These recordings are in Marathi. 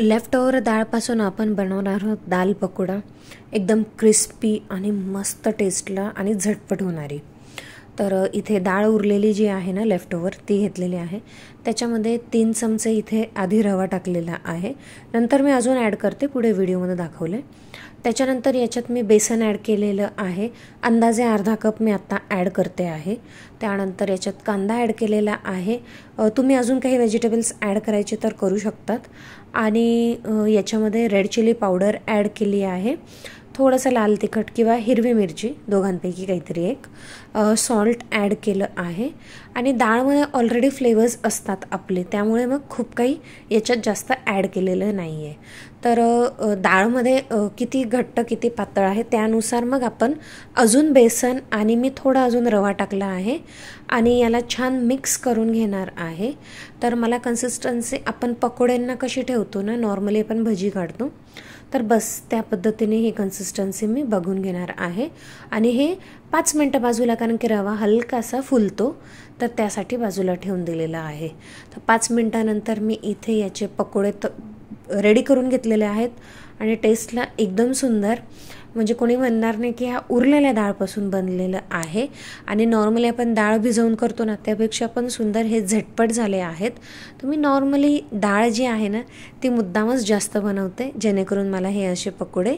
लेफ्ट ओवर डाळपासून आपण बनवणार आहोत दाल पकोडा एकदम क्रिस्पी आणि मस्त टेस्टला आणि झटपट होणारी तर इथे डाळ उरलेली जी आहे ना लेफ्ट ओव्हर ती घेतलेली आहे त्याच्यामध्ये तीन चमचे इथे आधी रवा टाकलेला आहे नंतर मी अजून ॲड करते पुढे व्हिडिओमध्ये दाखवले त्याच्यानंतर याच्यात मी बेसन ॲड केलेलं आहे अंदाजे अर्धा कप मी आत्ता ॲड करते आहे त्यानंतर याच्यात कांदा ॲड केलेला आहे तुम्ही अजून काही व्हेजिटेबल्स ॲड करायचे तर करू शकतात आणि याच्यामध्ये रेड चिली पावडर ॲड केली आहे थोडंसं लाल तिखट किंवा हिरवी मिरची दोघांपैकी काहीतरी एक सॉल्ट ॲड केलं आहे आणि डाळमध्ये ऑलरेडी फ्लेवर्स असतात आपले त्यामुळे मग खूप काही याच्यात जास्त ॲड केलेलं नाही आहे तर डाळमध्ये किती घट्ट किती पातळ आहे त्यानुसार मग आपण अजून बेसन आणि मी थोडा अजून रवा टाकला आहे आणि याला छान मिक्स करून घेणार आहे तर मला कन्सिस्टन्सी आपण पकोड्यांना कशी ठेवतो ना नॉर्मली आपण भजी काढतो तर बस त्या पद्धतीने ही कन्सिस्टन्सी मी बघून घेणार आहे आणि हे पाच मिनटं बाजूला कारण की रवा हलकासा फुलतो तर त्यासाठी बाजूला ठेवून दिलेला आहे तर पाच मिनटानंतर मी इथे याचे पकोडे रेडी करून घेतलेले आहेत आणि टेस्टला एकदम सुंदर म्हणजे कोणी म्हणणार नाही की हा उरलेल्या डाळपासून बनलेलं आहे आणि नॉर्मली आपण डाळ भिजवून करतो ना त्यापेक्षा पण सुंदर हे झटपट झाले आहेत तर मी नॉर्मली डाळ जी आहे ना ती मुद्दामच जास्त बनवते जेणेकरून मला हे असे पकोडे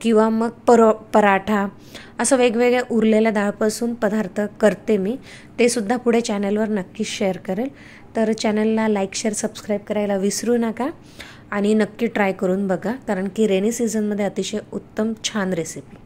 किंवा मग परो पराठा असं वेगवेगळ्या उरलेल्या डाळपासून पदार्थ करते मी ते सुद्धा पुढे चॅनलवर नक्कीच शेअर करेल तर चॅनलला लाईक शेअर सबस्क्राईब करायला विसरू नका आणि नक्की ट्राय करून बघा कारण की रेनी सीझनमध्ये अतिशय उत्तम छान रेसिपी